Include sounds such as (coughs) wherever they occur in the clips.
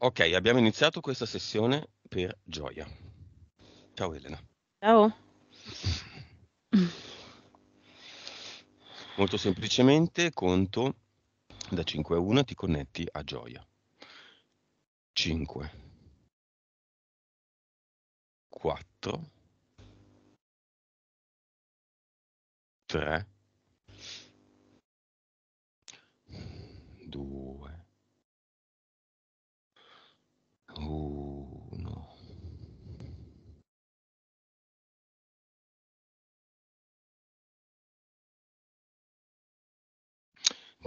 Ok, abbiamo iniziato questa sessione per gioia. Ciao Elena. Ciao. Molto semplicemente conto da 5 a 1 ti connetti a gioia. 5 4 3 2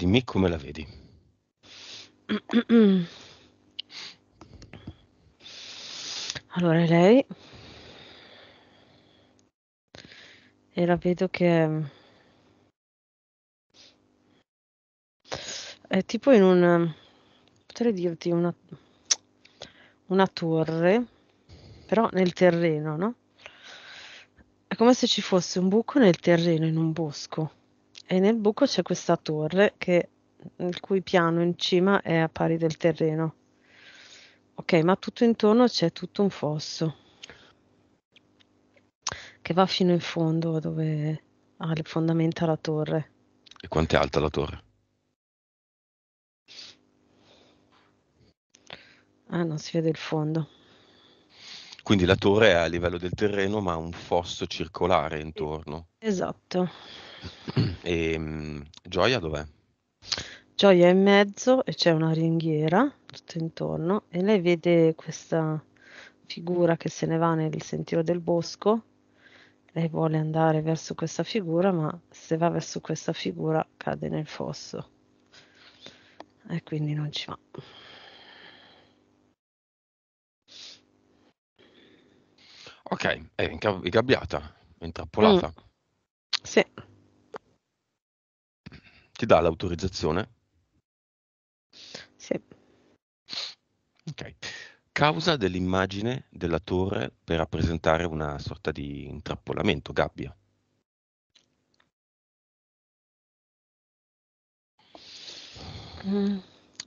dimmi come la vedi. (clears throat) Allora, lei... E la vedo che... È tipo in un... Potrei dirti una... Una torre, però nel terreno, no? È come se ci fosse un buco nel terreno, in un bosco e nel buco c'è questa torre che, il cui piano in cima è a pari del terreno. Ok, ma tutto intorno c'è tutto un fosso che va fino in fondo dove ha le fondamenta la torre. E quanto è alta la torre? Ah, non si vede il fondo. Quindi la torre è a livello del terreno, ma ha un fosso circolare intorno. Esatto. E, mh, Gioia dov'è? Gioia è in mezzo e c'è una ringhiera tutto intorno e lei vede questa figura che se ne va nel sentiero del bosco. Lei vuole andare verso questa figura, ma se va verso questa figura cade nel fosso e quindi non ci va. Ok, è ingabbiata, intrappolata. Mm. Sì ti dà l'autorizzazione? Sì. Ok. Causa dell'immagine della torre per rappresentare una sorta di intrappolamento, gabbia. Mm,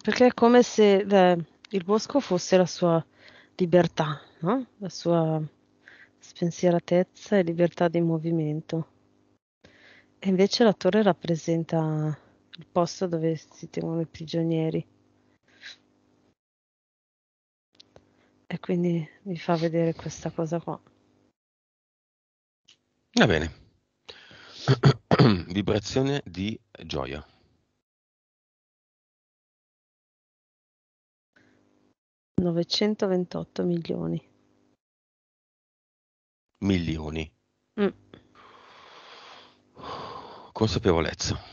perché è come se beh, il bosco fosse la sua libertà, no? la sua spensieratezza e libertà di movimento. E invece la torre rappresenta il posto dove si tengono i prigionieri. E quindi mi fa vedere questa cosa qua. Va bene. (clears throat) Vibrazione di gioia. Novecentoventotto milioni. Milioni. Mm. Consapevolezza.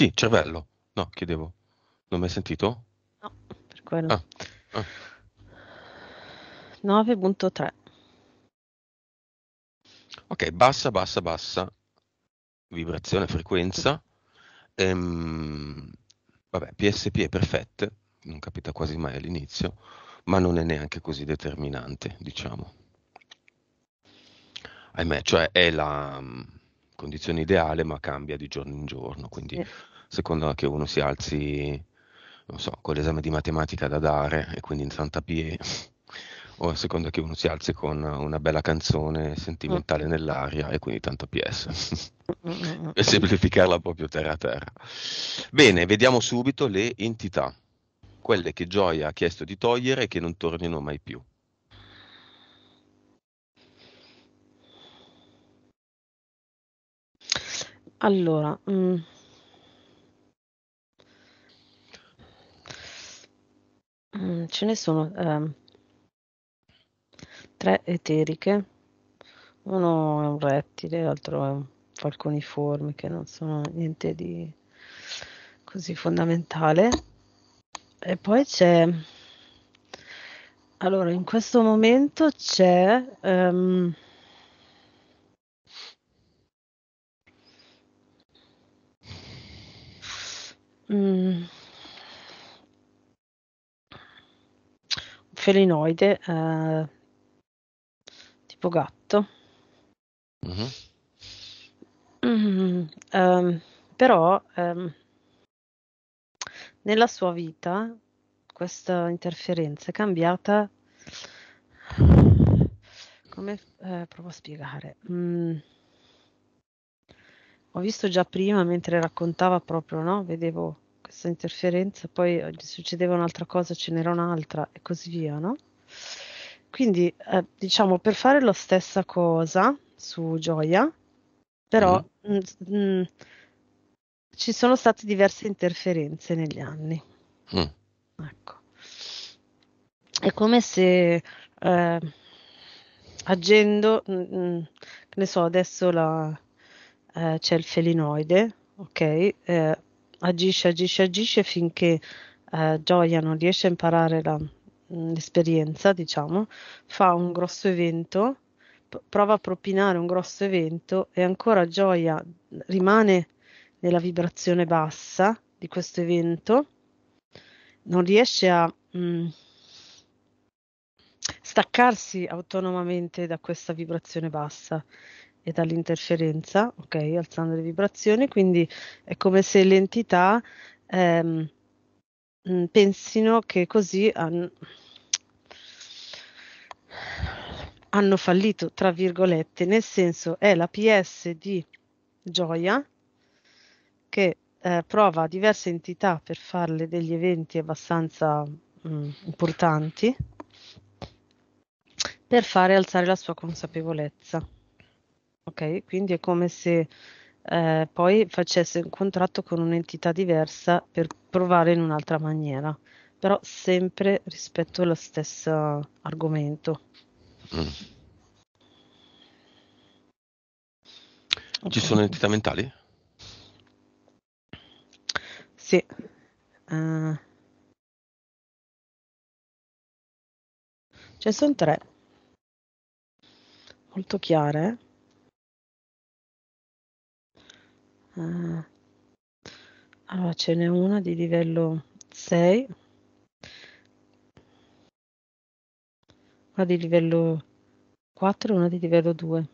Sì, cervello. No, chiedevo. Non mi hai sentito? No, per quello. Ah, ah. 9.3. Ok, bassa, bassa, bassa. Vibrazione, frequenza. Ehm, vabbè, PSP è perfetta, non capita quasi mai all'inizio, ma non è neanche così determinante, diciamo. Ahimè, cioè è la condizione ideale, ma cambia di giorno in giorno, quindi a seconda che uno si alzi, non so, con l'esame di matematica da dare e quindi in Santa Pie, o a seconda che uno si alzi con una bella canzone sentimentale mm. nell'aria e quindi tanto PS. Mm, mm, (laughs) per semplificarla proprio terra a terra. Bene, vediamo subito le entità, quelle che Gioia ha chiesto di togliere e che non tornino mai più. Allora, mhmm Mhmm, ce ne sono, ehm 3 eteriche. Uno è un rettile, l'altro è un falconiforme, che non sono niente di così fondamentale. E poi c'è allora in questo momento c'è, ehm un mm. Felinoide, ehm, tipo gatto. Mh-mh. Mh-mh, ehm, però, ehm nella sua vita questa interferenza è cambiata come f eh, provo a spiegare, mhmm ho visto già prima mentre raccontava proprio, no, vedevo questa interferenza, poi eh, succedeva un'altra cosa, ce n'era un'altra e così via, no? Quindi eh, diciamo per fare la stessa cosa su Gioia, però mm. mh, mm, mh, mm, ci sono state diverse interferenze negli anni. Mm. Ecco. È come se eh, agendo, mh, mm, ne so, adesso la, eh, c'è il felinoide, ok? Eh, agisce, agisce, agisce finché eh, Gioia non riesce a imparare la, mm, l'esperienza, diciamo, fa un grosso evento, prova a propinare un grosso evento e ancora Gioia rimane nella vibrazione bassa di questo evento, non riesce a mh, mm, staccarsi autonomamente da questa vibrazione bassa e dall'interferenza, ok, alzando le vibrazioni, quindi è come se le entità ehm, mm, pensino che così han, hanno fallito, tra virgolette, nel senso è la PS di Gioia che eh, prova diverse entità per farle degli eventi abbastanza mh, mm, importanti per fare alzare la sua consapevolezza. Ok, quindi è come se eh, poi facesse un contratto con un'entità diversa per provare in un'altra maniera, però sempre rispetto allo stesso argomento. Mm. Okay. Ci sono entità mentali? Sì. Uh. Ce ne sono tre. Molto chiare. Eh? Ah. Allora ce n'è una di livello 6, una di livello 4 e una di livello 2.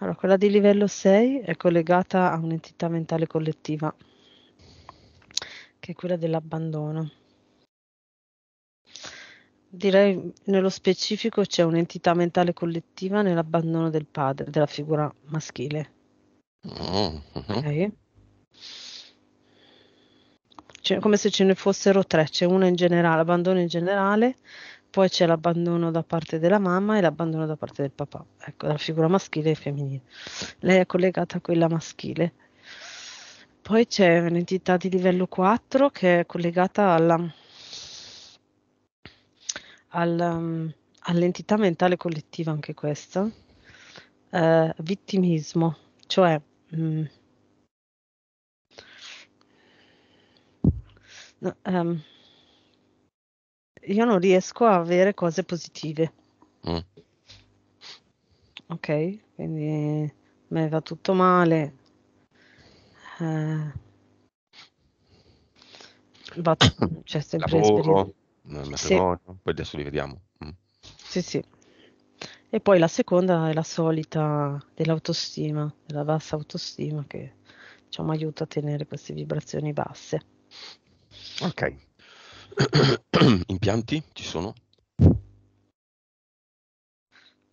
Allora, quella di livello 6 è collegata a un'entità mentale collettiva, che è quella dell'abbandono. Direi nello specifico c'è un'entità mentale collettiva nell'abbandono del padre, della figura maschile Okay. Mm-hmm. Cioè, come se ce ne fossero tre, c'è uno in generale, abbandono in generale, poi c'è l'abbandono da parte della mamma e l'abbandono da parte del papà, ecco, la figura maschile e femminile. Lei è collegata a quella maschile. Poi c'è un'entità di livello 4 che è collegata alla, alla, um, all'entità mentale collettiva, anche questa, eh, vittimismo, cioè Mm. No, ehm, io non riesco a avere cose positive. Mm. Ok, quindi a me va tutto male. Eh, va, t- cioè sempre Lavoro, esperienza. nel matrimonio, sì. poi adesso li vediamo. Mm. Sì, sì. E poi la seconda è la solita dell'autostima, della bassa autostima che diciamo aiuta a tenere queste vibrazioni basse. Ok. (clears throat) impianti ci sono?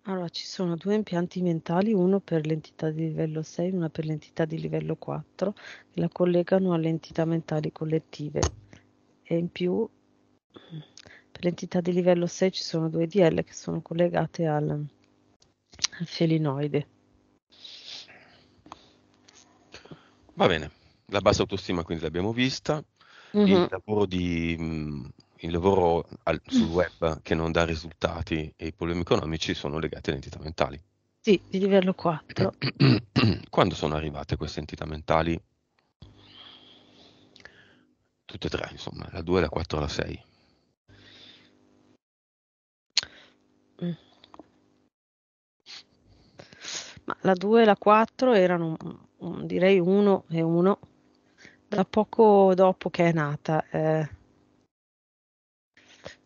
Allora, ci sono due impianti mentali, uno per l'entità di livello 6, e uno per l'entità di livello 4, che la collegano alle entità mentali collettive. E in più per le entità di livello 6 ci sono due DL che sono collegate al, al felinoide. Va bene, la bassa autostima quindi l'abbiamo vista, mm-hmm. il mhm. lavoro, di, mm, il lavoro al, sul web che non dà risultati e i problemi economici sono legati alle entità mentali. Sì, di livello 4. (clears throat) Quando sono arrivate queste entità mentali? Tutte e tre, insomma, la 2, la 4 la 6. Mm. Ma la 2 e la 4 erano, mm, direi 1 e 1 da poco dopo che è nata, ehm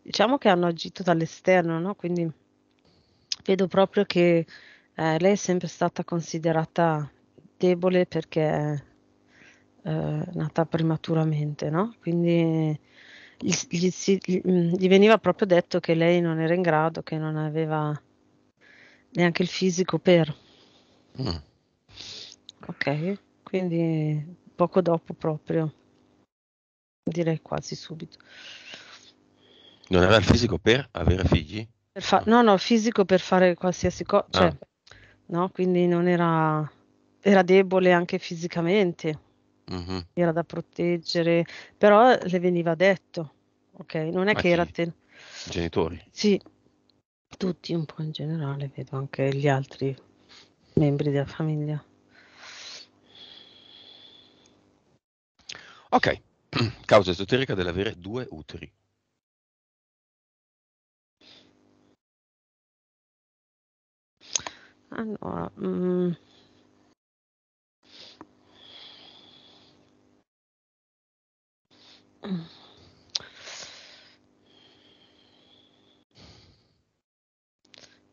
diciamo che hanno agito dall'esterno, no, quindi vedo proprio che, ehm, lei è sempre stata considerata debole perché, ehm, nata prematuramente, no, quindi gli, gli, mm, gli, veniva proprio detto che lei non era in grado, che non aveva neanche il fisico per. Mm. Ok, quindi poco dopo proprio, direi quasi subito. Non aveva il fisico per avere figli? Per fa- no, no, fisico per fare qualsiasi cosa, cioè, ah. no, quindi non era, era debole anche fisicamente mm-hmm. era da proteggere, però le veniva detto, ok? Non è Ma che era... Te... Genitori? Sì, tutti un po' in generale, vedo anche gli altri membri della famiglia. Ok, (clears throat) causa esoterica dell'avere due uteri. Allora, mh, mm,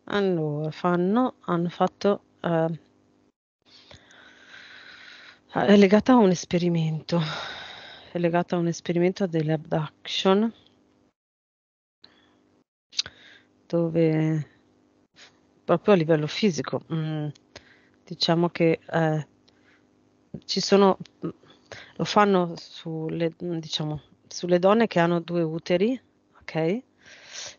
Allora, fanno, hanno fatto... Eh, è legata a un esperimento, è legata a un esperimento delle abduction, dove proprio a livello fisico mh, mm, diciamo che eh, ci sono lo fanno sulle, diciamo, sulle donne che hanno due uteri, ok?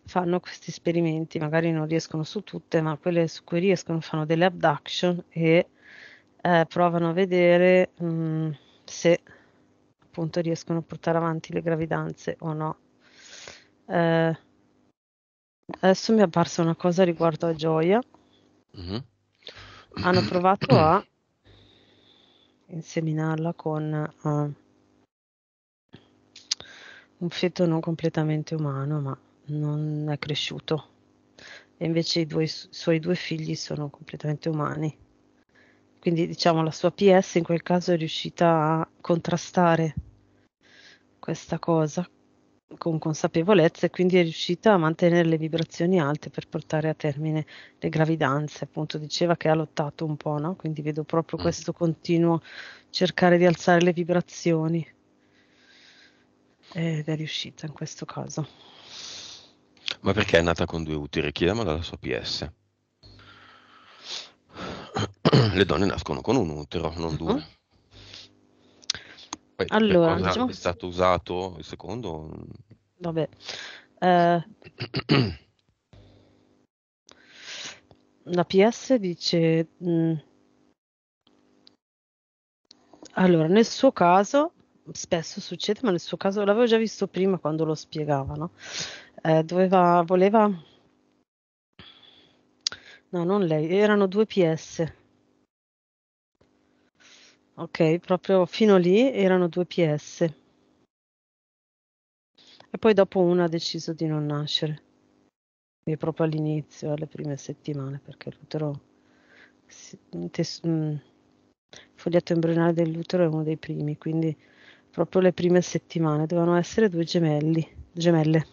Fanno questi esperimenti, magari non riescono su tutte, ma quelle su cui riescono fanno delle abduction e eh, provano a vedere mh, mm, se appunto riescono a portare avanti le gravidanze o no. Eh, adesso mi è apparsa una cosa riguardo a Gioia. Mm-hmm. Hanno provato (clears throat) a inseminarla con uh, un feto non completamente umano, ma non è cresciuto. E invece i, due, i suoi due figli sono completamente umani. Quindi diciamo la sua PS in quel caso è riuscita a contrastare questa cosa con consapevolezza e quindi è riuscita a mantenere le vibrazioni alte per portare a termine le gravidanze. Appunto diceva che ha lottato un po', no? Quindi vedo proprio mm. questo continuo cercare di alzare le vibrazioni ed è riuscita in questo caso. Ma perché è nata con due uteri? Chiediamola dalla sua PS. le donne nascono con un utero, non mm-hmm. due. Mm poi, allora, per diciamo... è stato usato il secondo? Vabbè. Eh... La PS dice... Mh... Mm, allora, nel suo caso, spesso succede, ma nel suo caso l'avevo già visto prima quando lo spiegavano. Eh, doveva, voleva... No, non lei, erano due PS Ok, proprio fino lì erano due PS. E poi dopo una ha deciso di non nascere. E proprio all'inizio, alle prime settimane, perché l'utero il tes, foglietto embrionale dell'utero è uno dei primi, quindi proprio le prime settimane dovevano essere due gemelli, gemelle.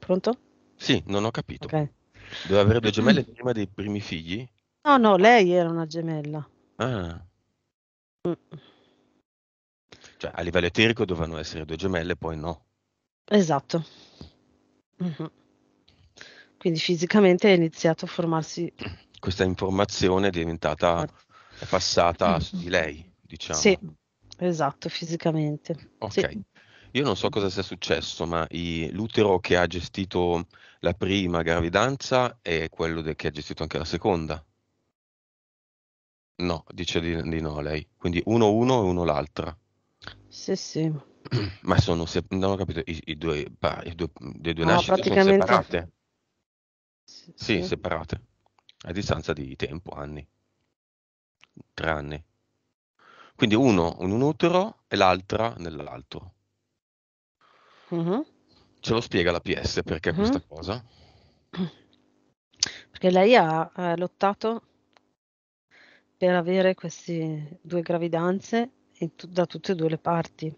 Pronto? Sì, non ho capito. Okay. Doveva avere due gemelle prima dei primi figli? No, no, lei era una gemella. Ah. Mm. Cioè, a livello eterico dovevano essere due gemelle, poi no. Esatto. Mh-mh. Quindi fisicamente è iniziato a formarsi questa informazione è diventata è passata su di lei, diciamo. Sì, esatto, fisicamente. Ok. Sì. Io non so cosa sia successo, ma i, l'utero che ha gestito la prima gravidanza è quello de, che ha gestito anche la seconda. No, dice di, di no lei. Quindi uno uno e uno l'altra. Sì, sì. (clears throat) Ma sono, se, non ho capito, i, i due, pa, i due, le due no, nascite praticamente... sono separate. Sì, sì, separate. A distanza di tempo, anni. Tre anni. Quindi uno in un utero e l'altra nell'altro. Uh-huh. Ce lo spiega la PS perché uh-huh. questa cosa? Perché lei ha eh, lottato per avere queste due gravidanze tu, da tutte e due le parti.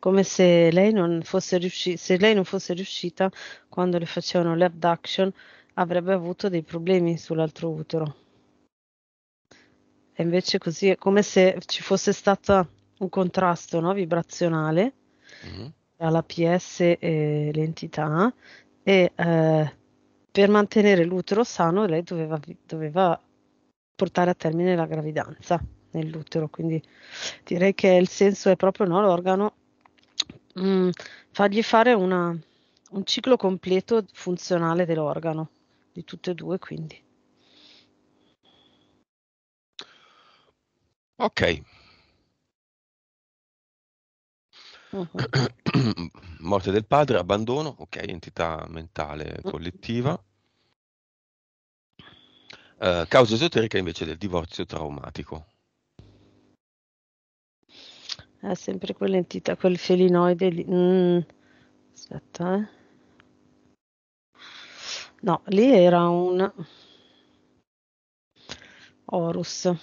Come se lei, non fosse riuscita, se lei non fosse riuscita, quando le facevano le abduction, avrebbe avuto dei problemi sull'altro utero. E invece così è come se ci fosse stato un contrasto no? vibrazionale mm-hmm. tra la PS e l'entità e eh, per mantenere l'utero sano lei doveva, doveva portare a termine la gravidanza nell'utero. Quindi direi che il senso è proprio no, l'organo mh, mm, fargli fare una, un ciclo completo funzionale dell'organo, di tutte e due quindi. Ok. Uh-huh. (clears throat) Morte del padre, abbandono, ok, entità mentale uh-huh. collettiva. Eh, causa esoterica invece del divorzio traumatico. È sempre quell'entità, quel felinoide lì. Mm. Aspetta, eh. No, lì era un Horus,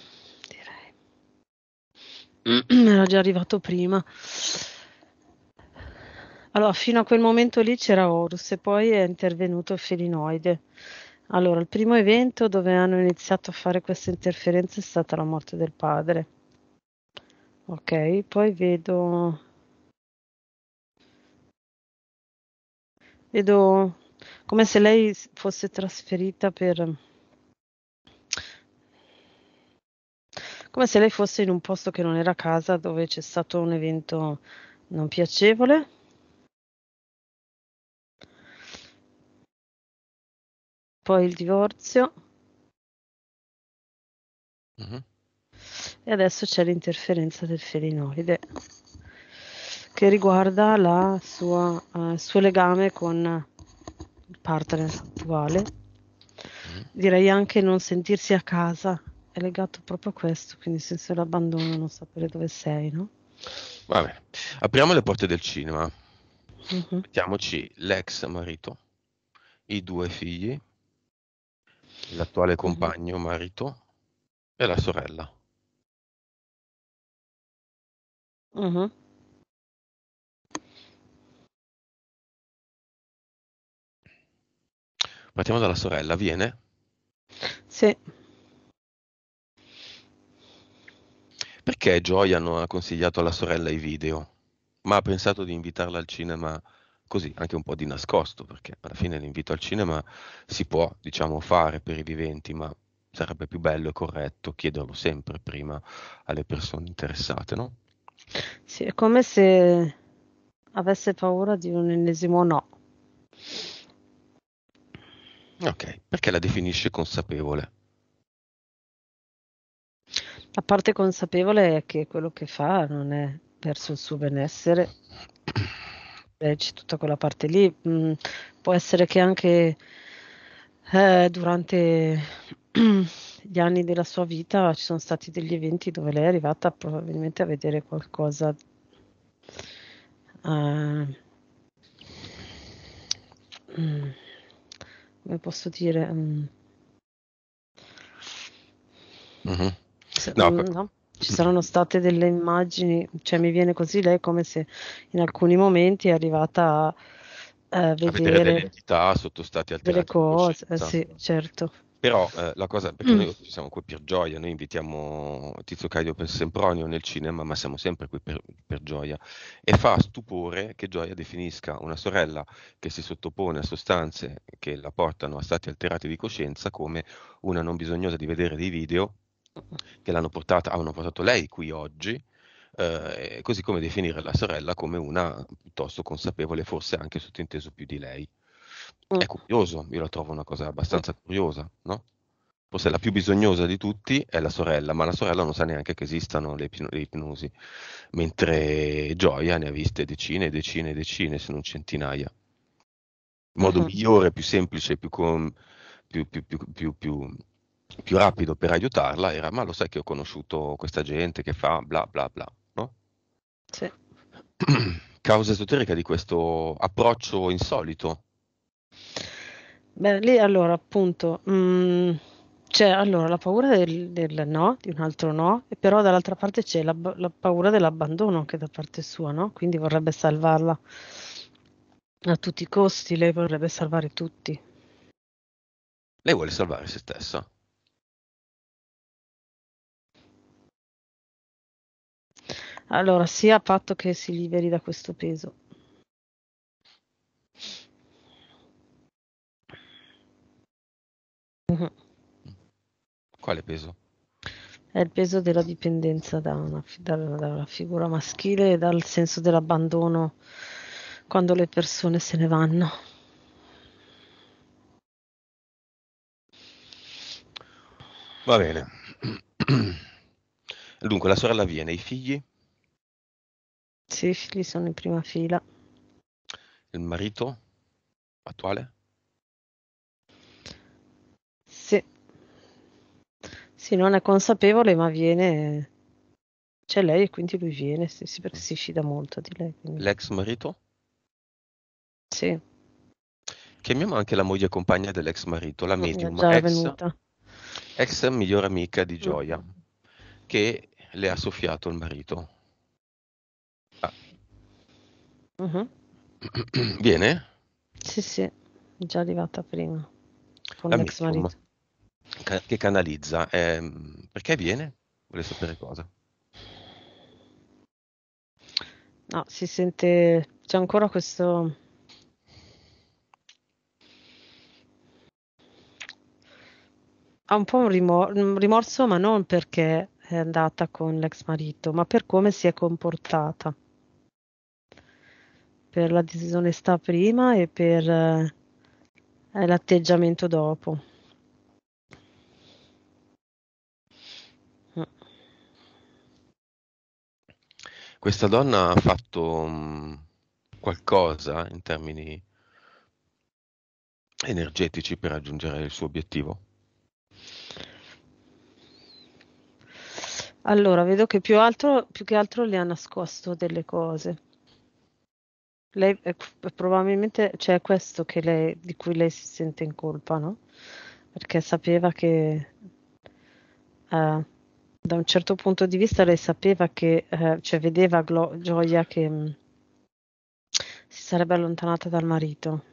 direi. (clears throat) era già arrivato prima. Allora, fino a quel momento lì c'era Horus e poi è intervenuto il felinoide. Allora, il primo evento dove hanno iniziato a fare queste interferenze è stata la morte del padre. Ok, poi vedo... Vedo come se lei fosse trasferita per... come se lei fosse in un posto che non era casa dove c'è stato un evento non piacevole poi il divorzio. Uh-huh. E adesso c'è l'interferenza del felinoide che riguarda la sua, uh, il suo legame con il partner attuale. Mhm. Direi anche non sentirsi a casa è legato proprio a questo, quindi nel senso l'abbandono, non sapere dove sei, no? Vabbè, apriamo le porte del cinema. Uh-huh. Mettiamoci l'ex marito, i due figli, l'attuale compagno, marito e la sorella. Uh-huh. Partiamo dalla sorella, viene? Sì. Perché Gioia non ha consigliato alla sorella i video, ma ha pensato di invitarla al cinema così, anche un po' di nascosto, perché alla fine l'invito al cinema si può, diciamo, fare per i viventi, ma sarebbe più bello e corretto chiederlo sempre prima alle persone interessate, no? Sì, è come se avesse paura di un ennesimo no. Ok, perché la definisce consapevole? La parte consapevole è che quello che fa non è verso il suo benessere, (clears throat) Eh, c'è tutta quella parte lì. Mh, mm, può essere che anche eh, durante (clears throat) gli anni della sua vita ci sono stati degli eventi dove lei è arrivata probabilmente a vedere qualcosa. Eh, mm, come posso dire? Mm. Mm-hmm. No, no? Ci saranno state delle immagini, cioè mi viene così lei come se in alcuni momenti è arrivata a, vedere, eh, a vedere delle entità sottostanti al cose, eh, sì, certo. Però eh, la cosa, perché mm. noi siamo qui per gioia, noi invitiamo Tizio Caio per Sempronio nel cinema, ma siamo sempre qui per, per, gioia. E fa stupore che Gioia definisca una sorella che si sottopone a sostanze che la portano a stati alterati di coscienza come una non bisognosa di vedere dei video che l'hanno portata, hanno portato lei qui oggi, eh, così come definire la sorella come una piuttosto consapevole, forse anche sottinteso più di lei. Mm. È curioso, io la trovo una cosa abbastanza curiosa, no? Forse la più bisognosa di tutti è la sorella, ma la sorella non sa neanche che esistano le, ipno- le ipnosi, mentre Gioia ne ha viste decine e decine e decine, se non centinaia. Il modo uh-huh. migliore, più semplice, più, com- più, più, più più rapido per aiutarla era ma lo sai che ho conosciuto questa gente che fa bla bla bla, no? Sì. (clears throat) Causa esoterica di questo approccio insolito? Beh, lì allora appunto... Mh... Mm, c'è allora la paura del, del, no, di un altro no, però dall'altra parte c'è la, la, paura dell'abbandono anche da parte sua, no? Quindi vorrebbe salvarla a tutti i costi, lei vorrebbe salvare tutti. Lei vuole salvare se stessa. Allora, sia a patto che si liberi da questo peso. Mhm. Quale peso? È il peso della dipendenza da una, da, dalla figura maschile e dal senso dell'abbandono quando le persone se ne vanno. Va bene. (clears throat) Dunque, la sorella viene, i figli? Sì, figli sono in prima fila. Il marito attuale? Sì. Sì, non è consapevole, ma viene. C'è lei e quindi lui viene, sì, sì, perché mm. si fida molto di lei. quindi- L'ex marito? Sì, Chiamiamo anche la moglie compagna dell'ex marito, la medium, già è ex, venuta. ex migliore amica di Gioia, mm. che le ha soffiato il marito. Uh-huh. (clears throat) Viene? Sì, sì, già arrivata prima con La ah, l'ex marito. Che canalizza. Eh, perché viene? Vuole sapere cosa? No, si sente... C'è ancora questo... Ha un po' un, rimor- un rimorso, ma non perché è andata con l'ex marito, ma per come si è comportata per la disonestà prima e per eh, eh l'atteggiamento dopo. Mm. Questa donna ha fatto mm, qualcosa in termini energetici per raggiungere il suo obiettivo? Allora, vedo che più, altro, più che altro le ha nascosto delle cose. Lei eh, probabilmente c'è cioè questo lei, di cui lei si sente in colpa, no? Perché sapeva che eh, da un certo punto di vista lei sapeva che, eh, cioè vedeva Glo- Gioia che mh, mm, si sarebbe allontanata dal marito,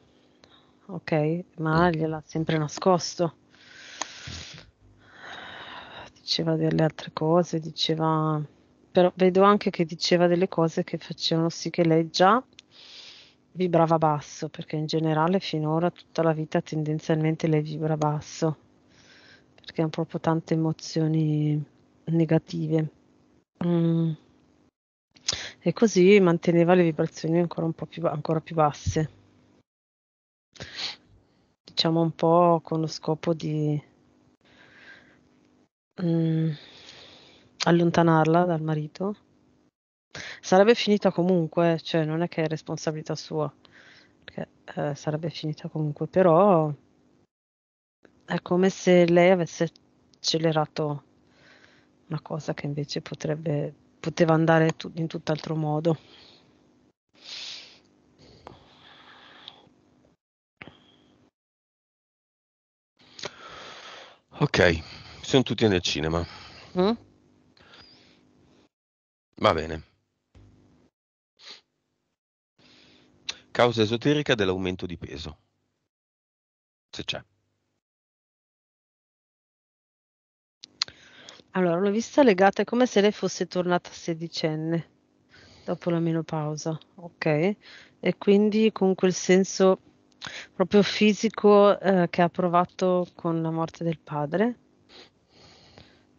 ok? Ma mm. gliel'ha sempre nascosto. Diceva delle altre cose, diceva però vedo anche che diceva delle cose che facevano sì che lei già vibrava basso, perché in generale finora tutta la vita tendenzialmente lei vibra basso, perché hanno proprio tante emozioni negative. Mm. E così manteneva le vibrazioni ancora un po' più, ancora più basse, diciamo un po' con lo scopo di mm, allontanarla dal marito Sarebbe finita comunque, cioè non è che è responsabilità sua, perché eh, sarebbe finita comunque, però è come se lei avesse accelerato una cosa che invece potrebbe, poteva andare tu, in tutt'altro modo. Ok, siamo tutti nel cinema. Mm? Va bene. Causa esoterica dell'aumento di peso. Se c'è. Allora, l'ho vista legata, come se lei fosse tornata sedicenne dopo la menopausa, ok? E quindi con quel senso proprio fisico eh, che ha provato con la morte del padre,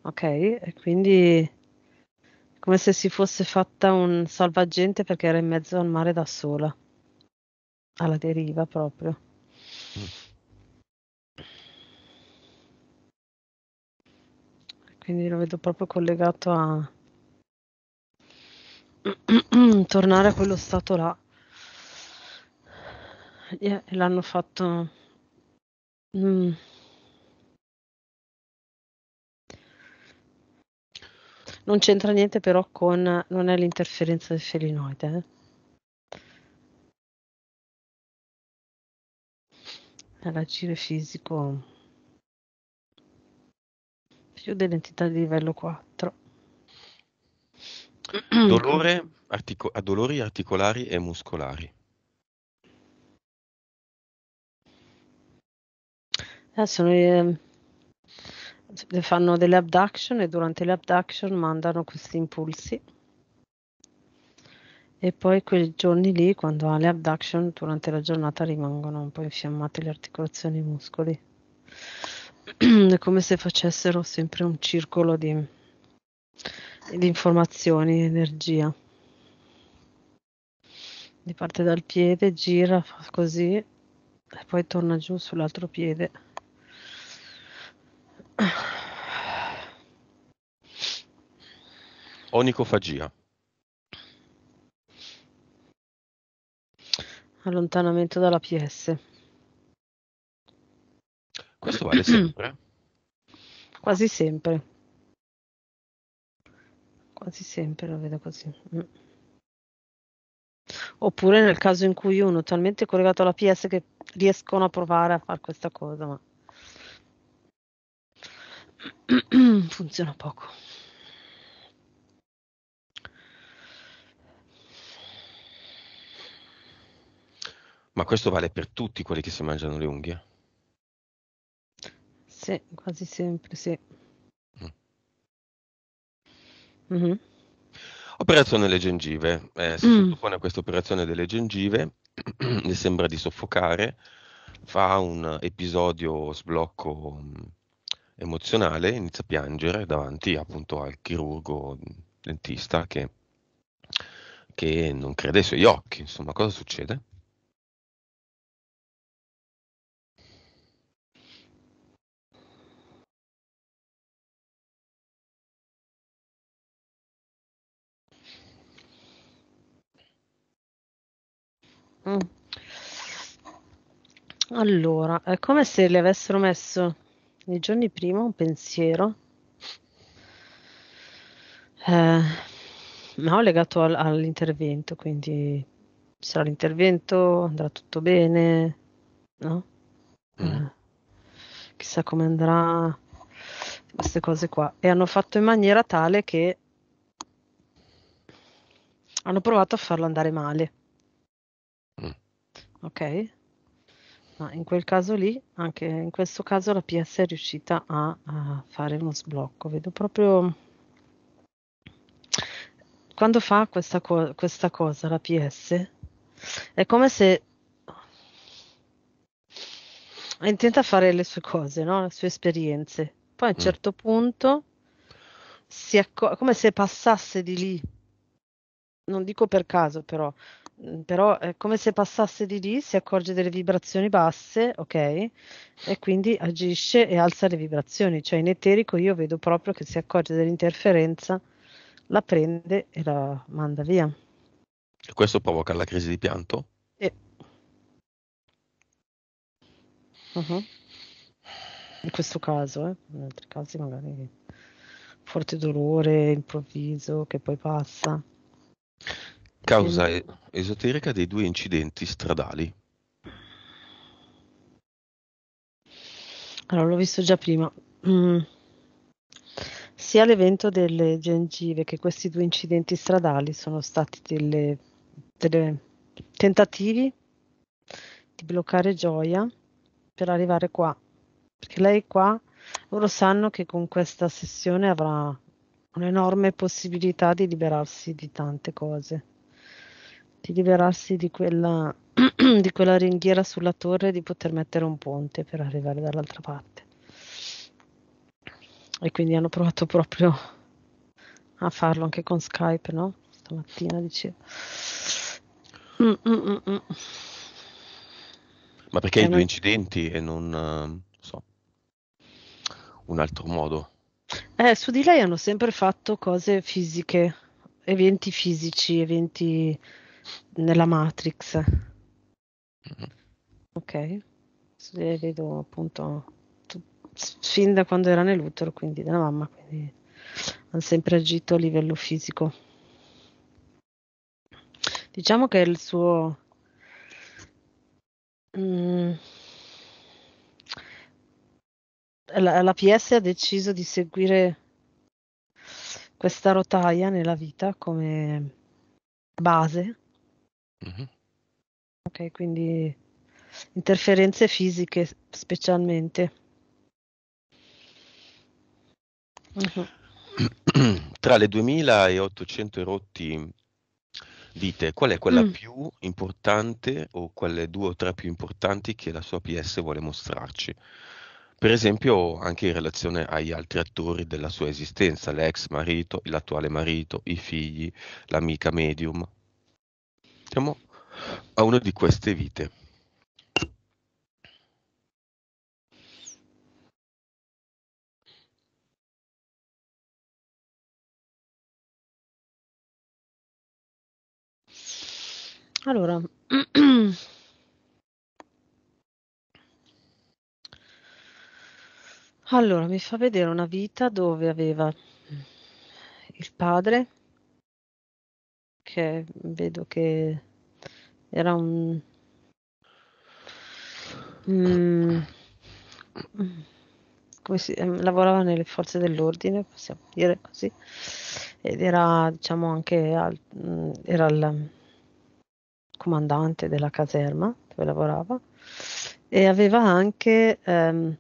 ok? E quindi come se si fosse fatta un salvagente perché era in mezzo al mare da sola alla deriva proprio. Quindi lo vedo proprio collegato a (clears throat) tornare a quello stato là. Yeah, l'hanno fatto... Mm. Non c'entra niente però con... non è l'interferenza del felinoide. Eh? all'agire fisico più dell'entità di livello 4. (clears throat) Dolore, artico- a dolori articolari e muscolari. Eh, sono, eh, fanno delle abduction e durante le abduction mandano questi impulsi e poi quei giorni lì, quando ha le abduction, durante la giornata rimangono un po' infiammate le articolazioni e i muscoli. (clears throat) È come se facessero sempre un circolo di, di informazioni, energia. Di parte dal piede, gira, fa così, e poi torna giù sull'altro piede. Onicofagia. Allontanamento dalla PS. Questo vale sempre? (clears throat) Quasi sempre. Quasi sempre lo vedo così. Mm. Oppure nel caso in cui uno è talmente collegato alla PS che riescono a provare a fare questa cosa, ma (clears throat) funziona poco. Ma questo vale per tutti quelli che si mangiano le unghie? Sì, quasi sempre, sì. Mm. Mm-hmm. Operazione delle gengive. Eh, si mm. sottopone a questa operazione delle gengive, (clears throat) le sembra di soffocare, fa un episodio sblocco mh, mm, emozionale, inizia a piangere davanti appunto al chirurgo mm, dentista che, che non crede ai suoi occhi. Insomma, cosa succede? Mm. Allora, è come se le avessero messo nei giorni prima un pensiero, eh, ho legato al- all'intervento, quindi sarà l'intervento, andrà tutto bene, no? Mm. Eh, chissà come andrà, queste cose qua. E hanno fatto in maniera tale che hanno provato a farlo andare male ok? Ma in quel caso lì, anche in questo caso, la PS è riuscita a, a fare uno sblocco. Vedo proprio quando fa questa, co- questa cosa la PS è come se intenta fare le sue cose, no? le sue esperienze. Poi a un mm. certo punto si acco- come se passasse di lì, non dico per caso però, Mm, però è come se passasse di lì, si accorge delle vibrazioni basse, ok? E quindi agisce e alza le vibrazioni, cioè in eterico io vedo proprio che si accorge dell'interferenza, la prende e la manda via. E questo provoca la crisi di pianto? Sì. Uh-huh. In questo caso, eh? in altri casi magari forte dolore improvviso che poi passa. Causa e- esoterica dei due incidenti stradali. Allora, l'ho visto già prima. Mm. Sia l'evento delle gengive che questi due incidenti stradali sono stati delle, delle tentativi di bloccare Gioia per arrivare qua. Perché lei qua, loro sanno che con questa sessione avrà un'enorme possibilità di liberarsi di tante cose di liberarsi di quella, (clears throat) di quella ringhiera sulla torre e di poter mettere un ponte per arrivare dall'altra parte. E quindi hanno provato proprio a farlo anche con Skype, no? Stamattina dicevo. Mm, mm, mm, Ma perché i due incidenti e non uh, so, un altro modo? Eh, su di lei hanno sempre fatto cose fisiche, eventi fisici, eventi nella Matrix. Mm-hmm. Ok, vedo appunto fin da quando era nell'utero, quindi dalla mamma, quindi hanno sempre agito a livello fisico. Diciamo che il suo... Mm, la, la PS ha deciso di seguire questa rotaia nella vita come base Mm-hmm. Ok, quindi interferenze fisiche specialmente. Mm-hmm. (clears throat) Tra le 2800 e 800 dite qual è quella mm. più importante o quelle due o tre più importanti che la sua PS vuole mostrarci. Per esempio anche in relazione agli altri attori della sua esistenza, l'ex marito, l'attuale marito, i figli, l'amica medium, siamo a una di queste vite. Allora, (clears throat) allora mi fa vedere una vita dove aveva il padre perché cioè, vedo che era un... Mm, si, eh, lavorava nelle forze dell'ordine, possiamo dire così, ed era diciamo anche al, mm, era il comandante della caserma dove lavorava e aveva anche ehm,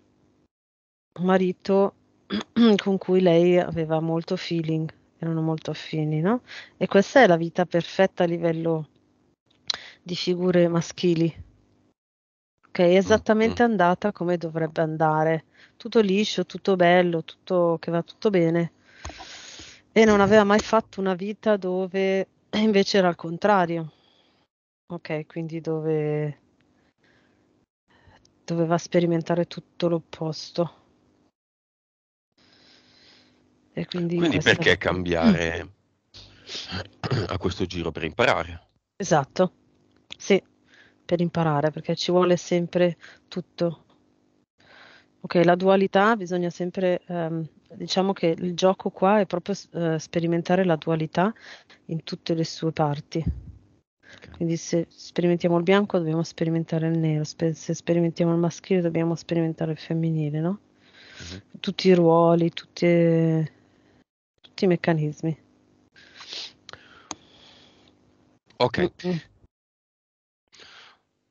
un marito (clears throat) con cui lei aveva molto feeling erano molto affini, no? E questa è la vita perfetta a livello di figure maschili. Ok, è esattamente mm, mm. andata come dovrebbe andare, tutto liscio, tutto bello, tutto che va tutto bene. E non aveva mai fatto una vita dove invece era al contrario. Ok, quindi dove doveva sperimentare tutto l'opposto. E quindi, quindi questa... perché cambiare mm. a questo giro per imparare? Esatto, sì, per imparare, perché ci vuole sempre tutto. Ok, la dualità bisogna sempre, ehm, diciamo che il gioco qua è proprio eh, sperimentare la dualità in tutte le sue parti. Quindi se sperimentiamo il bianco dobbiamo sperimentare il nero, se sperimentiamo il maschile dobbiamo sperimentare il femminile, no? Mm-hmm. Tutti i ruoli, tutte tutti i meccanismi. Ok. Mm-hmm.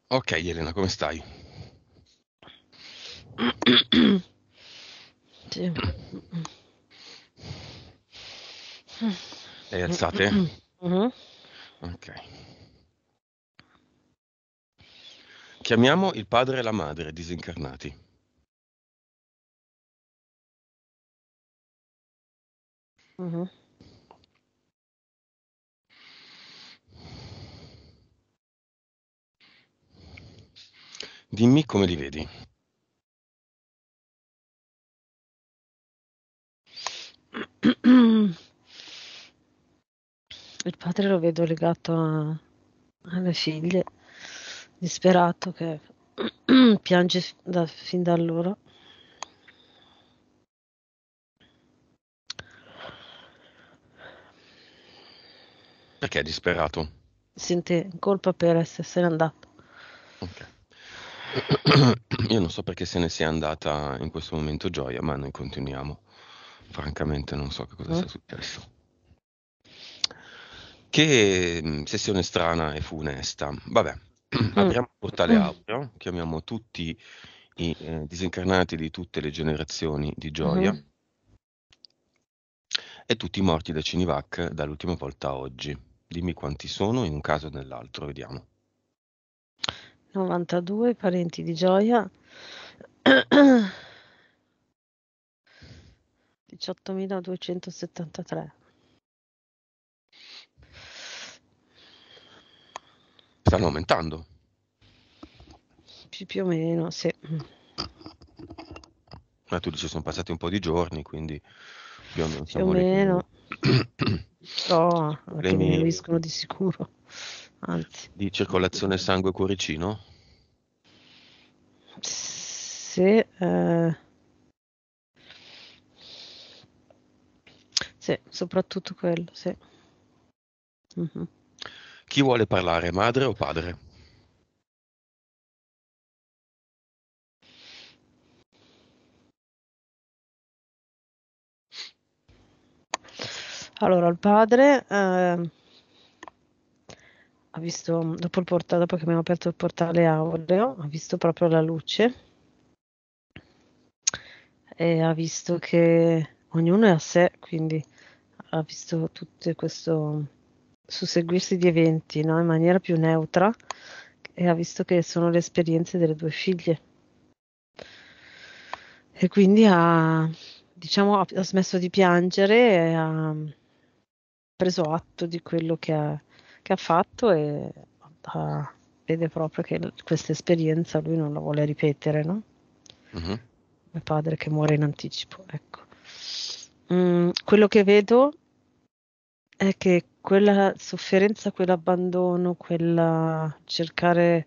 Ok Elena, come stai? (coughs) sì. Le alzate? Mm-hmm. Ok. Chiamiamo il padre e la madre disincarnati. Mh-mh. Dimmi come li vedi. (coughs) Il padre lo vedo legato a alle figlie, disperato che (coughs) piange da fin da allora. Perché è disperato? Sente colpa per essersene andato. Ok. (clears throat) Io non so perché se ne sia andata in questo momento Gioia, ma noi continuiamo. Francamente non so che cosa mm. sia successo. Che mm, sessione strana e funesta. Vabbè, mm. (clears throat) apriamo il portale mm. Mm. audio, chiamiamo tutti i eh, disincarnati di tutte le generazioni di Gioia mm e tutti morti da Cinivac dall'ultima volta oggi. Dimmi quanti sono in un caso o nell'altro, vediamo. 92 parenti di gioia. 18.273. (clears throat) Stanno aumentando? Pi- più o meno, sì. Ma tu dici sono passati un po' di giorni, quindi più o meno. Più o meno. No, problemi... diminuiscono di sicuro. Anzi. Di circolazione sangue cuoricino? Se, eh... Sì, soprattutto quello, sì. Mm-hmm. Chi vuole parlare, madre o padre? Allora, il padre eh, ha visto, mm, dopo, portale, dopo che abbiamo aperto il portale aureo, ha visto proprio la luce e ha visto che ognuno è a sé, quindi ha visto tutto questo susseguirsi di eventi no? in maniera più neutra e ha visto che sono le esperienze delle due figlie. E quindi ha, diciamo, ha smesso di piangere e ha preso atto di quello che ha, che ha fatto e ha, ah, vede proprio che questa esperienza lui non la vuole ripetere, no? Uh-huh. Mm-hmm. Mio padre che muore in anticipo, ecco. Mm, quello che vedo è che quella sofferenza, quell'abbandono, quella cercare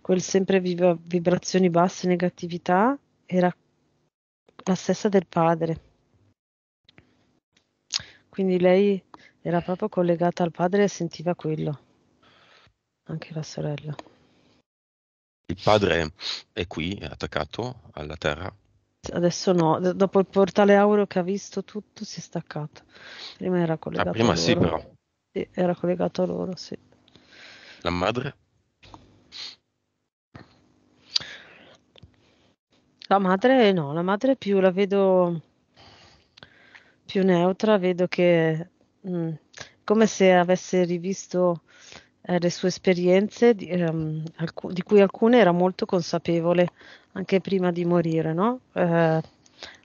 quel sempre vibra- vibrazioni basse, negatività, era la stessa del padre. Quindi lei era proprio collegata al padre e sentiva quello. Anche la sorella. Il padre è qui, è attaccato alla terra. Adesso no, D- dopo il portale auro che ha visto tutto si è staccato. Prima era ah, collegato ah, prima a loro. sì, però. Sì, era collegato a loro, sì. La madre? La madre no, la madre più la vedo più neutra, vedo che Mm. come se avesse rivisto eh, le sue esperienze, di, ehm, alc- di, cui alcune era molto consapevole anche prima di morire, no? Eh,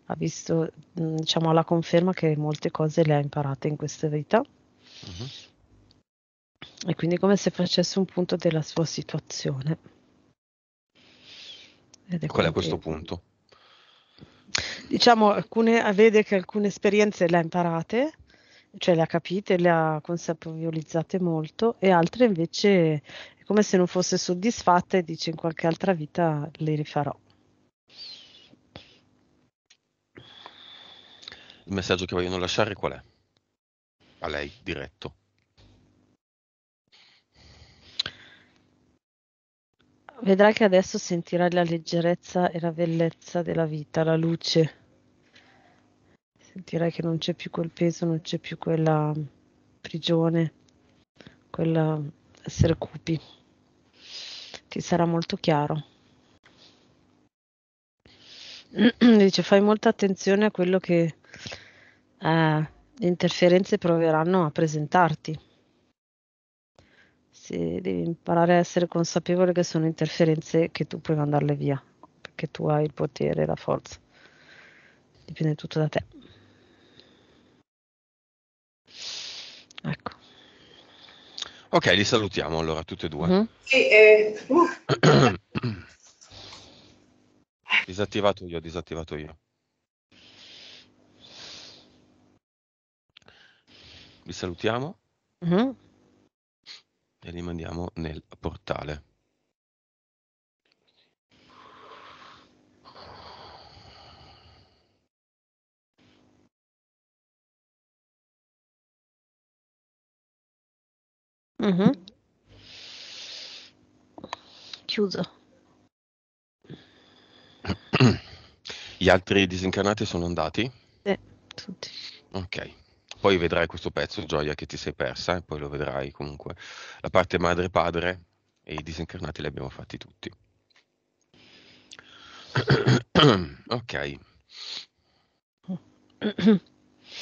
ha visto, mh, mm, diciamo, la conferma che molte cose le ha imparate in questa vita. Mm-hmm. E quindi come se facesse un punto della sua situazione. Ed è Qual è questo che... punto? Diciamo, alcune, vede che alcune esperienze le ha imparate, cioè le ha capite, le ha consapevolizzate molto e altre invece è come se non fosse soddisfatta e dice in qualche altra vita le rifarò. Il messaggio che vogliono lasciare qual è? A lei diretto. Vedrai che adesso sentirai la leggerezza e la bellezza della vita, la luce direi che non c'è più quel peso, non c'è più quella prigione, quella essere cupi. Ti sarà molto chiaro. (clears throat) Dice, fai molta attenzione a quello che eh, le interferenze proveranno a presentarti. Se devi imparare a essere consapevole che sono interferenze che tu puoi mandarle via, perché tu hai il potere e la forza. Dipende tutto da te. Ecco. Ok, li salutiamo allora tutti e due. Mm-hmm. (coughs) disattivato io, disattivato io. Li salutiamo mm-hmm. e li mandiamo nel portale. Mm-hmm. Chiuso. (clears throat) Gli altri disincarnati sono andati? Sì, tutti. Ok. Poi vedrai questo pezzo, Gioia, che ti sei persa, e poi lo vedrai comunque. La parte madre-padre e i disincarnati li abbiamo fatti tutti. (clears throat) ok. (clears throat)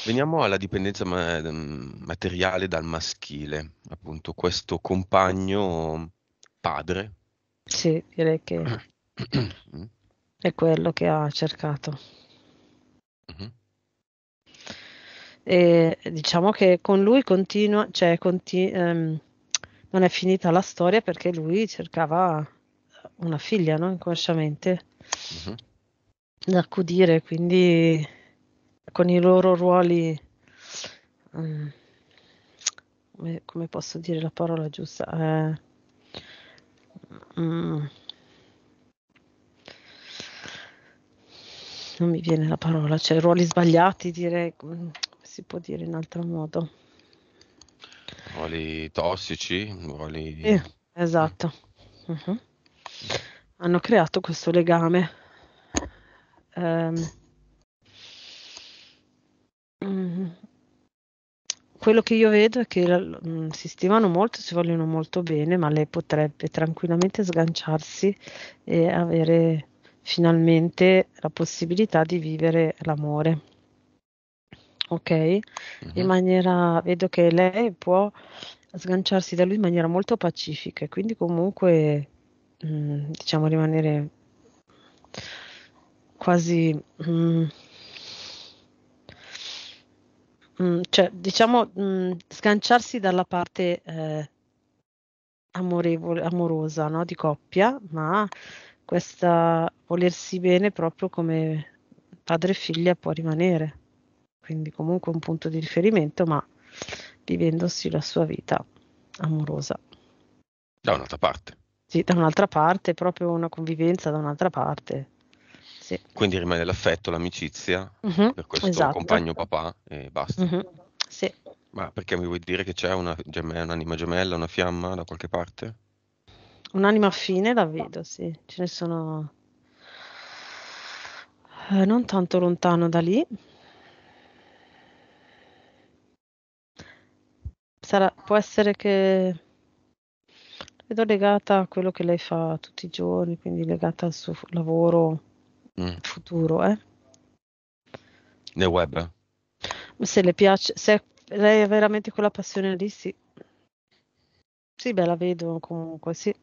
Veniamo alla dipendenza ma- ehm, materiale dal maschile, appunto questo compagno padre. Sì, direi che (coughs) mm. è quello che ha cercato. Uh-huh. E diciamo che con lui continua, cioè conti- ehm, non è finita la storia perché lui cercava una figlia, no? Inconsciamente uh-huh. da accudire, quindi con i loro ruoli, um, come, come, posso dire la parola giusta? Eh, um, non mi viene la parola, cioè ruoli sbagliati, direi, come mm, si può dire in altro modo? Ruoli tossici, ruoli... Eh, esatto. Uh-huh. Hanno creato questo legame. Um, quello che io vedo è che mhmm, si stimano molto, si vogliono molto bene, ma lei potrebbe tranquillamente sganciarsi e avere finalmente la possibilità di vivere l'amore. Ok? In Mh-mh. maniera vedo che lei può sganciarsi da lui in maniera molto pacifica e quindi comunque, mhmm, diciamo rimanere quasi, mhmm Mm, cioè, diciamo, mh, mm, sganciarsi dalla parte eh, amorevole, amorosa no? di coppia, ma questa volersi bene proprio come padre e figlia può rimanere. Quindi comunque un punto di riferimento, ma vivendosi la sua vita amorosa. Da un'altra parte. Sì, da un'altra parte, proprio una convivenza da un'altra parte. Sì. Quindi rimane l'affetto, l'amicizia mm-hmm, per questo esatto. compagno papà e basta. Mm-hmm, sì. Ma perché mi vuoi dire che c'è una gemme- un'anima gemella, una fiamma da qualche parte? Un'anima fine la vedo, sì. Ce ne sono eh, non tanto lontano da lì. Sarà, può essere che vedo legata a quello che lei fa tutti i giorni, quindi legata al suo lavoro mm. futuro. Eh? Nel web? Se le piace, se lei è veramente quella passione lì, sì. Sì, beh, la vedo comunque, sì.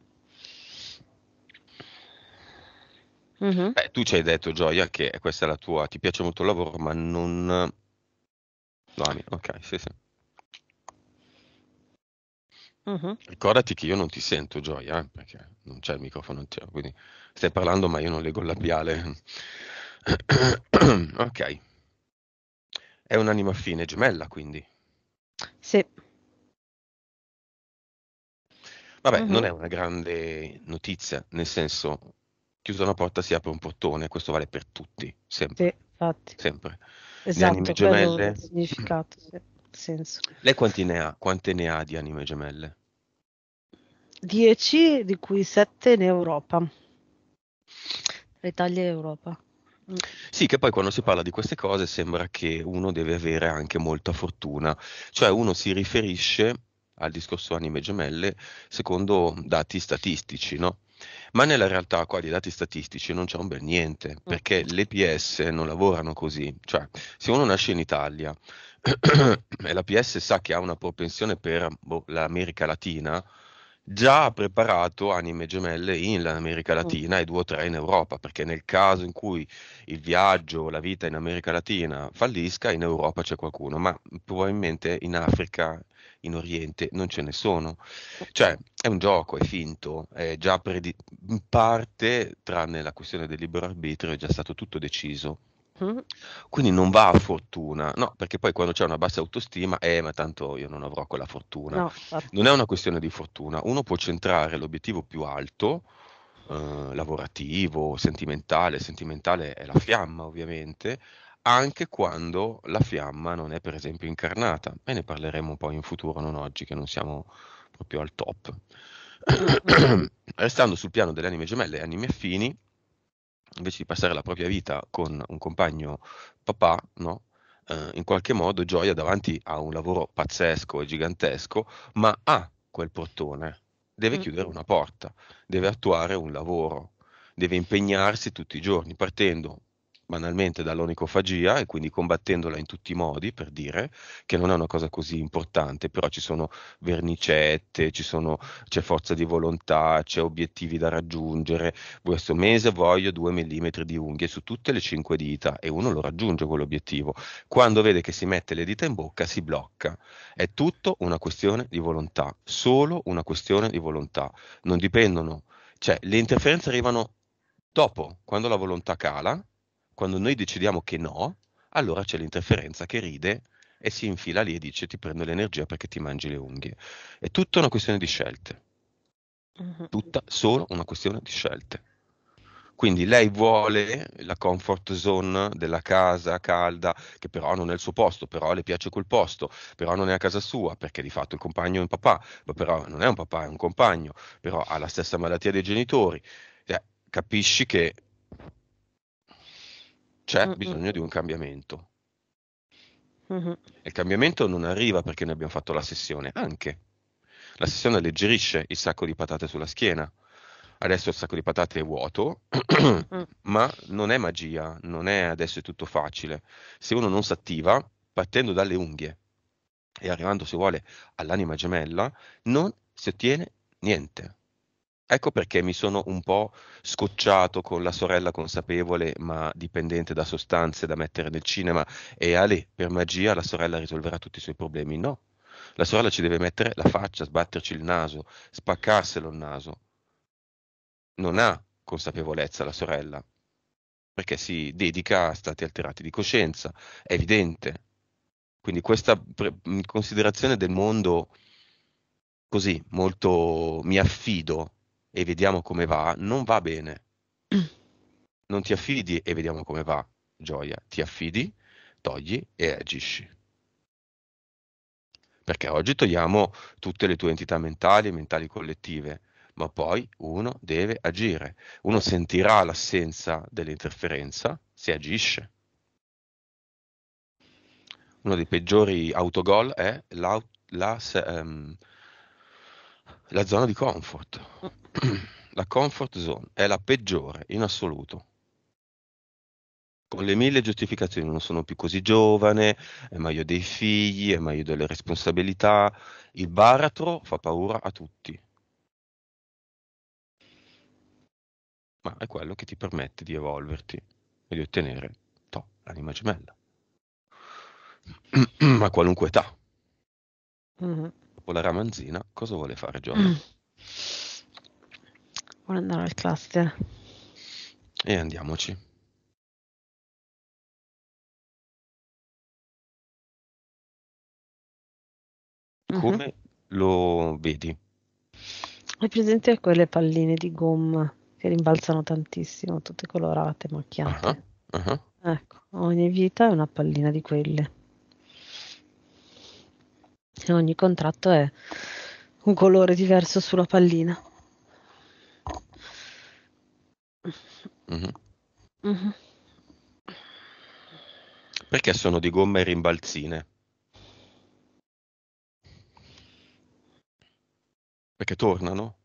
Mm-hmm. Beh, tu ci hai detto, Gioia, che questa è la tua, ti piace molto il lavoro, ma non... No, ok, sì, sì. Mh-mh. Ricordati che io non ti sento, Gioia, eh, perché non c'è il microfono intero, quindi stai parlando ma io non leggo il labiale. (coughs) ok. È un'anima fine, gemella quindi. Sì. Vabbè, Mh-mh. non è una grande notizia, nel senso, chiusa una porta si apre un portone, questo vale per tutti, sempre. Sì, infatti. Sempre. Esatto, Le anime esatto, gemelle... significato, sì senso. Lei quanti ne ha? Quante ne ha di anime gemelle? Dieci, di cui sette in Europa. Italia e Europa. Sì, che poi quando si parla di queste cose sembra che uno deve avere anche molta fortuna, cioè uno si riferisce al discorso anime gemelle secondo dati statistici, no? Ma nella realtà qua di dati statistici non c'è un bel niente, mm. perché le PS non lavorano così. Cioè, se uno nasce in Italia (clears throat) e la PS sa che ha una propensione per boh, l'America Latina, già ha preparato anime gemelle in America mm. Latina e due o tre in Europa, perché nel caso in cui il viaggio, la vita in America Latina fallisca, in Europa c'è qualcuno, ma probabilmente in Africa in Oriente non ce ne sono. Cioè, è un gioco, è finto, è già predi- in parte, tranne la questione del libero arbitrio, è già stato tutto deciso. Mm-hmm. Quindi non va a fortuna, no, perché poi quando c'è una bassa autostima, eh, ma tanto io non avrò quella fortuna. No, certo. non è una questione di fortuna, uno può centrare l'obiettivo più alto, eh, lavorativo, sentimentale, sentimentale è la fiamma ovviamente, anche quando la fiamma non è per esempio incarnata e ne parleremo poi in futuro, non oggi che non siamo proprio al top. (clears throat) Restando sul piano delle anime gemelle e anime affini, invece di passare la propria vita con un compagno papà, no? eh, in qualche modo Gioia davanti a un lavoro pazzesco e gigantesco, ma ha quel portone, deve mm. chiudere una porta, deve attuare un lavoro, deve impegnarsi tutti i giorni, partendo banalmente dall'onicofagia e quindi combattendola in tutti i modi, per dire, che non è una cosa così importante, però ci sono vernicette, ci sono, c'è forza di volontà, c'è obiettivi da raggiungere. Questo mese voglio 2 mm di unghie su tutte le 5 dita e uno lo raggiunge quell'obiettivo. Quando vede che si mette le dita in bocca si blocca. È tutto una questione di volontà, solo una questione di volontà. Non dipendono, cioè le interferenze arrivano dopo, quando la volontà cala, quando noi decidiamo che no, allora c'è l'interferenza che ride e si infila lì e dice ti prendo l'energia perché ti mangi le unghie. È tutta una questione di scelte. Tutta solo una questione di scelte. Quindi lei vuole la comfort zone della casa calda, che però non è il suo posto, però le piace quel posto, però non è a casa sua, perché di fatto il compagno è un papà, ma però non è un papà, è un compagno, però ha la stessa malattia dei genitori. Cioè, capisci che c'è Mm-mm. bisogno di un cambiamento. Mm-hmm. Il cambiamento non arriva perché ne abbiamo fatto la sessione, anche. La sessione alleggerisce il sacco di patate sulla schiena. Adesso il sacco di patate è vuoto, mm. (clears throat) ma non è magia, non è adesso è tutto facile. Se uno non si attiva, partendo dalle unghie e arrivando, se vuole, all'anima gemella, non si ottiene niente. Ecco perché mi sono un po' scocciato con la sorella consapevole ma dipendente da sostanze da mettere nel cinema e Ale, per magia la sorella risolverà tutti i suoi problemi. No, la sorella ci deve mettere la faccia, sbatterci il naso, spaccarselo il naso. Non ha consapevolezza la sorella perché si dedica a stati alterati di coscienza, è evidente. Quindi questa pre- considerazione del mondo così, molto mi affido e vediamo come va, non va bene. (clears throat) Non ti affidi e vediamo come va, gioia. Ti affidi, togli e agisci. Perché oggi togliamo tutte le tue entità mentali e mentali collettive, ma poi uno deve agire. Uno sentirà l'assenza dell'interferenza se agisce. Uno dei peggiori autogol è la, la, um, ehm, la zona di comfort. (clears throat) La comfort zone è la peggiore in assoluto. Con le mille giustificazioni, non sono più così giovane, è meglio dei figli, è meglio delle responsabilità. Il baratro fa paura a tutti. Ma è quello che ti permette di evolverti e di ottenere to, l'anima gemella. (clears throat) a qualunque età. Mm-hmm dopo la ramanzina, cosa vuole fare John? Mm. Vuole andare al cluster. E andiamoci. Mm-hmm. Come lo vedi? Hai presente quelle palline di gomma che rimbalzano tantissimo, tutte colorate, macchiate? Uh-huh, uh-huh. Ecco, ogni vita è una pallina di quelle e ogni contratto è un colore diverso sulla pallina. Mm-hmm. Mm-hmm. Perché sono di gomma e rimbalzine? Perché tornano?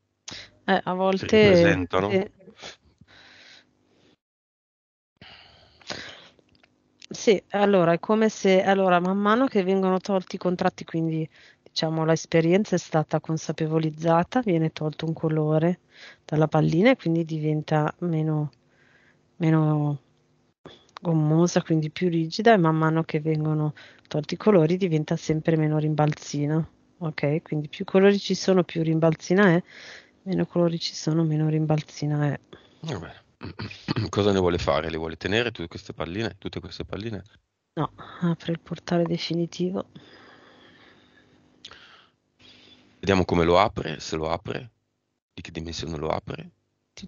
Eh, a volte... Si presentano. Eh, Sì, allora è come se allora man mano che vengono tolti i contratti, quindi diciamo l'esperienza è stata consapevolizzata, viene tolto un colore dalla pallina e quindi diventa meno, meno gommosa, quindi più rigida e man mano che vengono tolti i colori diventa sempre meno rimbalzina. Ok, quindi più colori ci sono, più rimbalzina è, meno colori ci sono, meno rimbalzina è. Va bene. (clears throat) cosa ne vuole fare? Le vuole tenere tutte queste palline? Tutte queste palline? No, apre il portale definitivo. Vediamo come lo apre, se lo apre, di che dimensione lo apre.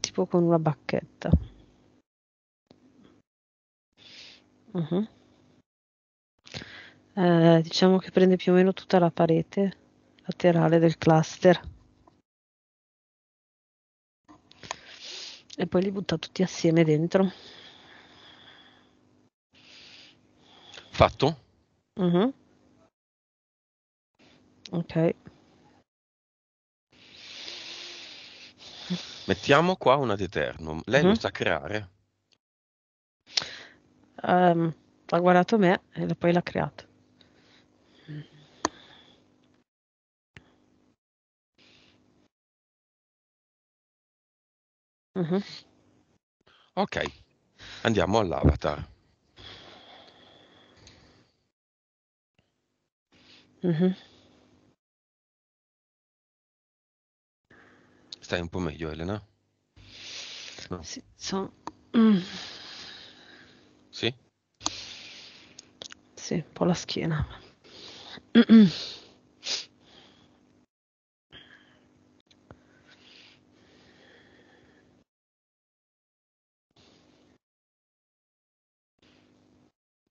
Tipo con una bacchetta. Uh-huh. Eh, diciamo che prende più o meno tutta la parete laterale del cluster. e poi li butta tutti assieme dentro. Fatto? Uh-huh. Ok. Mettiamo qua una ad Lei uh-huh. lo mm-hmm. sa creare? Um, ha guardato me e poi l'ha creato. Uh-huh. Ok, andiamo all'avatar. Uh-huh. Stai un po' meglio, Elena? No. Sì, so... mm. sì? Sì, un po' la schiena. Mm-hmm.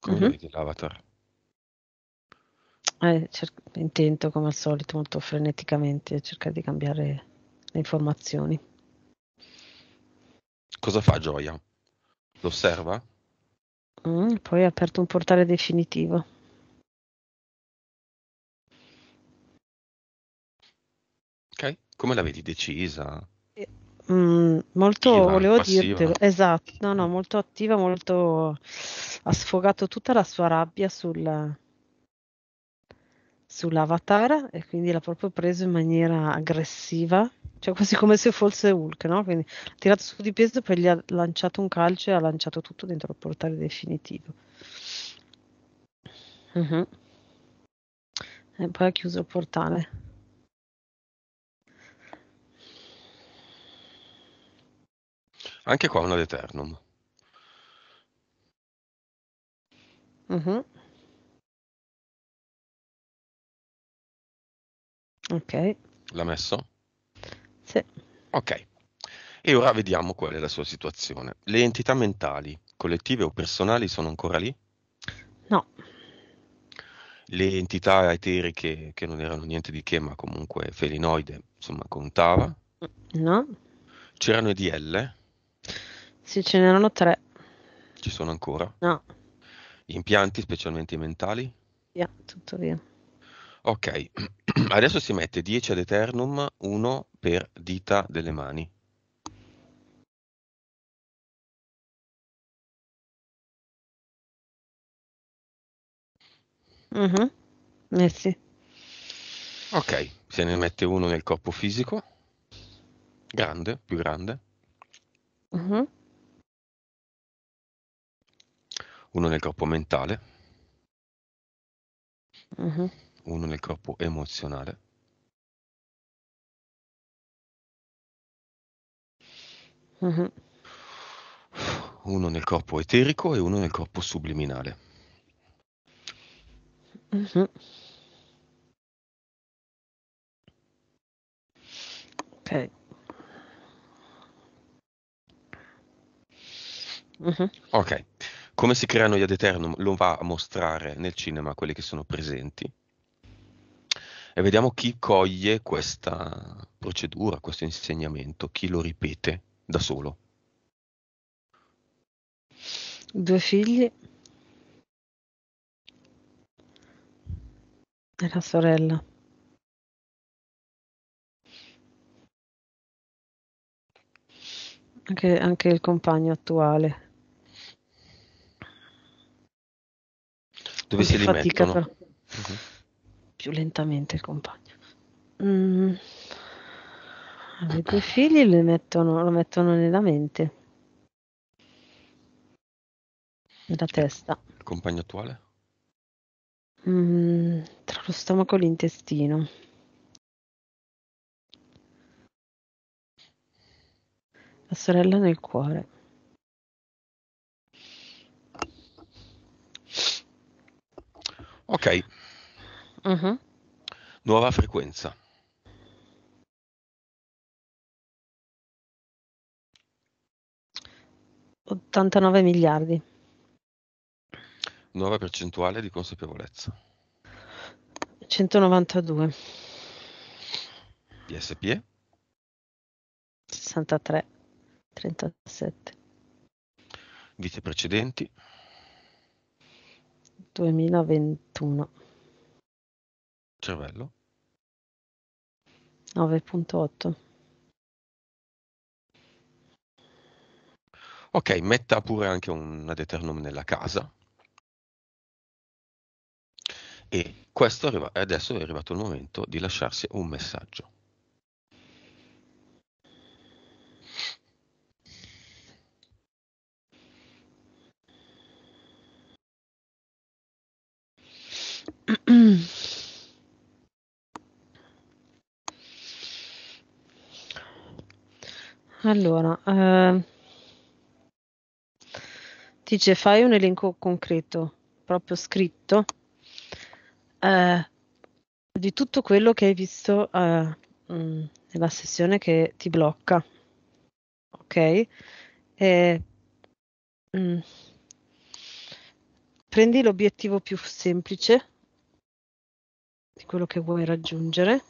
come mm-hmm. vedi l'avatar? Eh, cer- intento come al solito molto freneticamente cercare di cambiare le informazioni. Cosa fa Gioia? L'osserva? Mm, poi ha aperto un portale definitivo. Ok, come la vedi decisa? mh, mm, molto, attiva, volevo dirti, esatto, no, no, molto attiva, molto, ha sfogato tutta la sua rabbia sul, sull'avatar e quindi l'ha proprio preso in maniera aggressiva, cioè quasi come se fosse Hulk, no? Quindi ha tirato su di peso e poi gli ha lanciato un calcio e ha lanciato tutto dentro il portale definitivo. Uh-huh. E poi ha chiuso il portale. Anche qua una ad Eternum. Mm-hmm. Ok. L'ha messo? Sì. Ok. E ora vediamo qual è la sua situazione. Le entità mentali, collettive o personali, sono ancora lì? No. Le entità eteriche, che non erano niente di che, ma comunque felinoide, insomma, contava? No. C'erano EDL? Sì, ce n'erano tre. Ci sono ancora? No. Impianti, specialmente mentali? Yeah, tutto via. Ok, (clears throat) adesso si mette 10 ad eternum, 1 per dita delle mani. Uh-huh. Eh sì. Ok, se ne mette uno nel corpo fisico, grande, più grande. Uh-huh. uno nel corpo mentale, uh-huh. uno nel corpo emozionale. Uh-huh. Uno nel corpo eterico e uno nel corpo subliminale. Uh-huh. Ok. Ok come si creano gli ad eternum lo va a mostrare nel cinema quelli che sono presenti e vediamo chi coglie questa procedura, questo insegnamento, chi lo ripete da solo. Due figli e la sorella. Anche, anche il compagno attuale dove si rimettono Fatica, uh-huh. Più lentamente il compagno. Mm. I due figli li mettono, lo mettono nella mente, nella cioè, testa. Il compagno attuale? Mm, tra lo stomaco e l'intestino. La sorella nel cuore. Ok. Uh-huh. Nuova frequenza. Ottantanove miliardi. Nuova percentuale di consapevolezza. 192. DSP? 63, 37. Vite precedenti? 2021. Cervello. 9.8. Ok, metta pure anche una determinum nella casa. E questo arriva, adesso è arrivato il momento di lasciarsi un messaggio. Allora, ehm ti dice: "Fai un elenco concreto, proprio scritto, ehm, di tutto quello che hai visto, ehm, nella sessione che ti blocca". Ok? Ehm, mhmm, prendi l'obiettivo più semplice di quello che vuoi raggiungere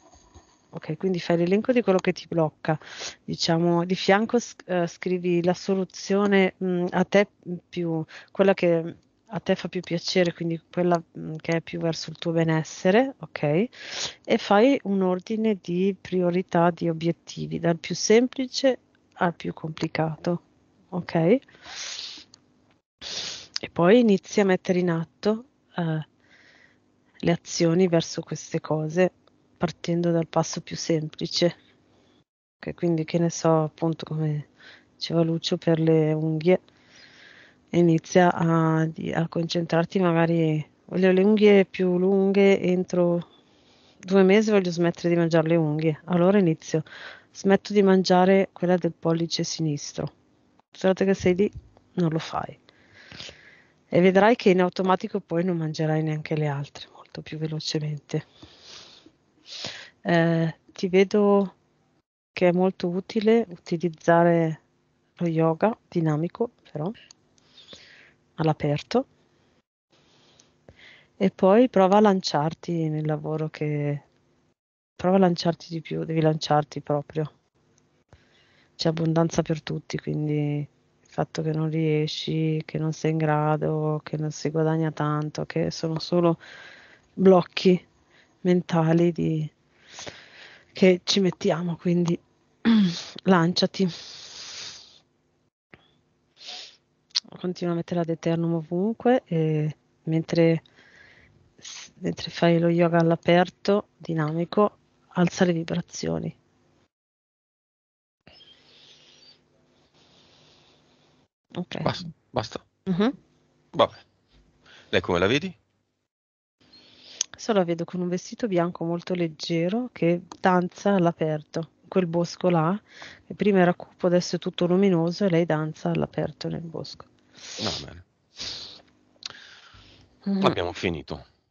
Ok, quindi fai l'elenco di quello che ti blocca. Diciamo, di fianco uh, scrivi la soluzione mh, mm, a te più, quella che a te fa più piacere, quindi quella mh, mm, che è più verso il tuo benessere, ok? E fai un ordine di priorità, di obiettivi, dal più semplice al più complicato, ok? E poi inizi a mettere in atto uh, le azioni verso queste cose partendo dal passo più semplice, che quindi che ne so appunto come diceva Lucio per le unghie, inizia a, a concentrarti magari, voglio le unghie più lunghe entro due mesi voglio smettere di mangiare le unghie. Allora inizio. Smetto di mangiare quella del pollice sinistro. scusate che sei lì, non lo fai. E vedrai che in automatico poi non mangerai neanche le altre molto più velocemente. Eh, ti vedo che è molto utile utilizzare lo yoga dinamico, però, all'aperto. E poi prova a lanciarti nel lavoro che... Prova a lanciarti di più, devi lanciarti proprio. C'è abbondanza per tutti, quindi il fatto che non riesci, che non sei in grado, che non si guadagna tanto, che sono solo blocchi mentali di, che ci mettiamo, quindi (clears throat) lanciati. Continua a mettere ad eterno ovunque e mentre, mentre fai lo yoga all'aperto, dinamico, alza le vibrazioni. Ok. Basta. basta. Uh-huh. Vabbè. Lei come la vedi? Adesso la vedo con un vestito bianco molto leggero che danza all'aperto, in quel bosco là, che prima era cupo, adesso è tutto luminoso e lei danza all'aperto nel bosco. Va bene. Mm. Abbiamo finito.